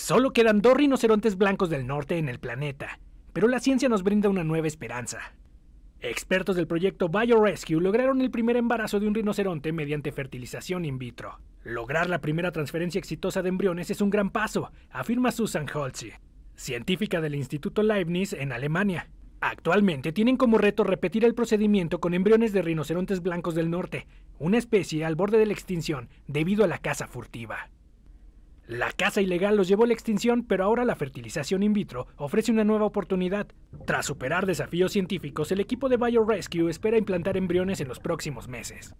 Solo quedan dos rinocerontes blancos del norte en el planeta, pero la ciencia nos brinda una nueva esperanza. Expertos del proyecto BioRescue lograron el primer embarazo de un rinoceronte mediante fertilización in vitro. Lograr la primera transferencia exitosa de embriones es un gran paso, afirma Susan Holtz, científica del Instituto Leibniz en Alemania. Actualmente tienen como reto repetir el procedimiento con embriones de rinocerontes blancos del norte, una especie al borde de la extinción debido a la caza furtiva. La caza ilegal los llevó a la extinción, pero ahora la fertilización in vitro ofrece una nueva oportunidad. Tras superar desafíos científicos, el equipo de BioRescue espera implantar embriones en los próximos meses.